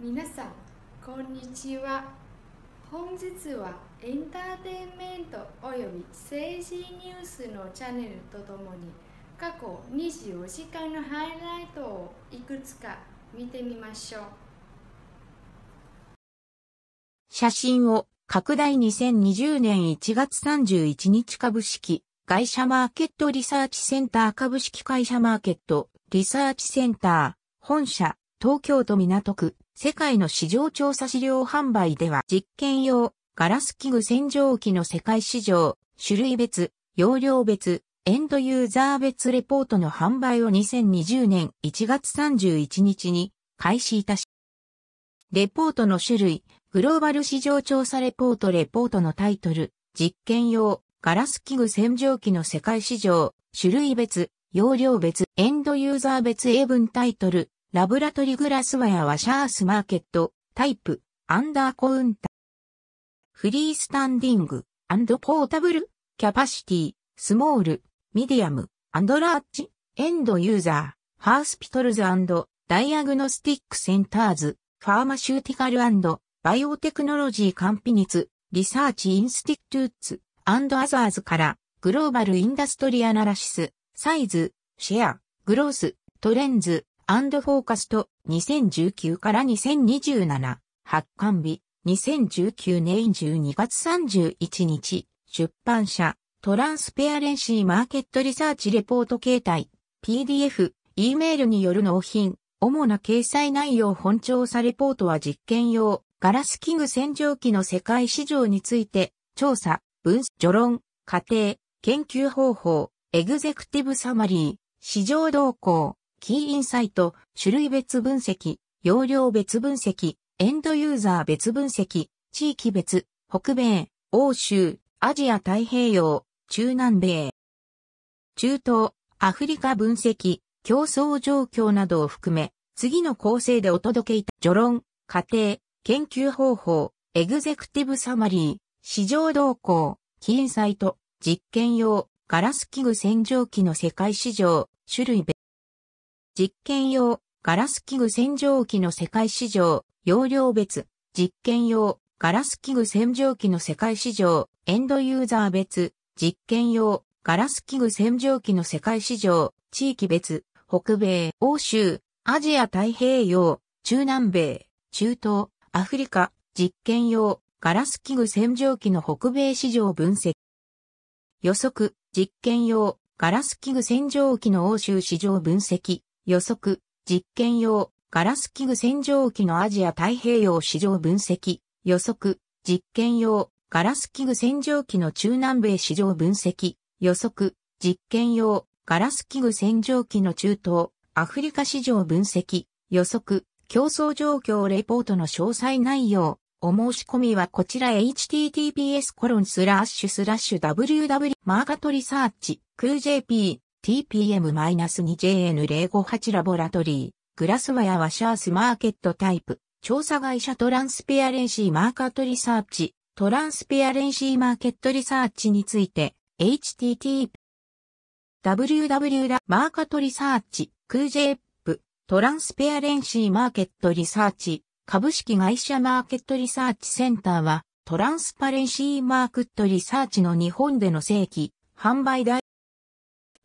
皆さんこんにちは本日はエンターテインメントおよび政治ニュースのチャンネルとともに過去24時間のハイライトをいくつか見てみましょう写真を拡大2020年1月31日株式会社マーケットリサーチセンター株式会社マーケットリサーチセンター本社東京都港区、世界の市場調査資料販売では実験用、ガラス器具洗浄機の世界市場、種類別、容量別、エンドユーザー別レポートの販売を2020年1月31日に開始いたし、レポートの種類、グローバル市場調査レポートレポートのタイトル、実験用、ガラス器具洗浄機の世界市場、種類別、容量別、エンドユーザー別英文タイトル、ラブラトリグラスワヤはシャースマーケット、タイプ、アンダーコウンタ。フリースタンディング、アンドポータブル、キャパシティ、スモール、ミディアム、アンドラーチ、エンドユーザー、ハースピトルズダイアグノスティックセンターズ、ファーマシューティカルバイオテクノロジーカンピニツ、リサーチインスティトゥーツ、アンドアザーズから、グローバルインダストリアナラシス、サイズ、シェア、グロース、トレンズ、アンドフォーカスト2019から2027発刊日2019年12月31日出版社トランスペアレンシーマーケットリサーチレポート形態 PDF、E メールによる納品主な掲載内容本調査レポートは実験用ガラス器具洗浄機の世界市場について調査、分、序論、過程、研究方法、エグゼクティブサマリー、市場動向、キーインサイト、種類別分析、容量別分析、エンドユーザー別分析、地域別、北米、欧州、アジア太平洋、中南米、中東、アフリカ分析、競争状況などを含め、次の構成でお届けいた、序論、過程、研究方法、エグゼクティブサマリー、市場動向、キーインサイト、実験用、ガラス器具洗浄機の世界市場、種類別実験用、ガラス器具洗浄機の世界市場、容量別、実験用、ガラス器具洗浄機の世界市場、エンドユーザー別、実験用、ガラス器具洗浄機の世界市場、地域別、北米、欧州、アジア太平洋、中南米、中東、アフリカ、実験用、ガラス器具洗浄機の北米市場分析。予測、実験用、ガラス器具洗浄機の欧州市場分析。予測、実験用、ガラス器具洗浄機のアジア太平洋市場分析、予測、実験用、ガラス器具洗浄機の中南米市場分析、予測、実験用、ガラス器具洗浄機の中東、アフリカ市場分析、予測、競争状況レポートの詳細内容、お申し込みはこちら https://www コロンススララッッシシュマーガトリサーチ、空 JP TPM-2JN058 ラボラトリー、グラスワヤワシャースマーケットタイプ、調査会社トランスペアレンシーマーカットリサーチ、トランスペアレンシーマーケットリサーチについて、http www マーカットリサーチ、クージェップ、トランスペアレンシーマーケットリサーチ、株式会社マーケットリサーチセンターは、トランスパレンシーマーケットリサーチの日本での正規、販売代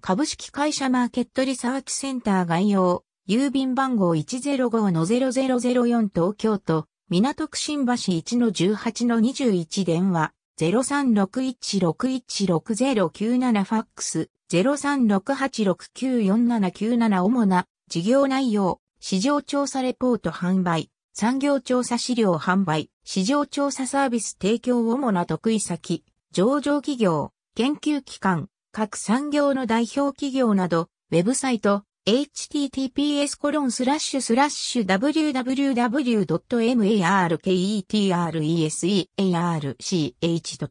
株式会社マーケットリサーチセンター概要、郵便番号105-0004東京都、港区新橋1-18-21電話、0361616097ファックス、0368694797主な、事業内容、市場調査レポート販売、産業調査資料販売、市場調査サービス提供主な得意先、上場企業、研究機関、各産業の代表企業など、ウェブサイト、h t t p s w w w m a r k e t r e s e a r c h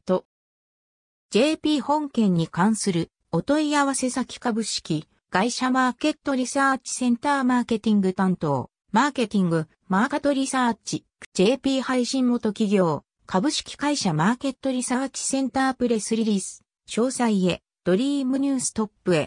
JP 本件に関するお問い合わせ先株式会社マーケットリサーチセンターマーケティング担当マーケティングマーカットリサーチ JP 配信元企業株式会社マーケットリサーチセンタープレスリリース詳細へドリームニューストップへ。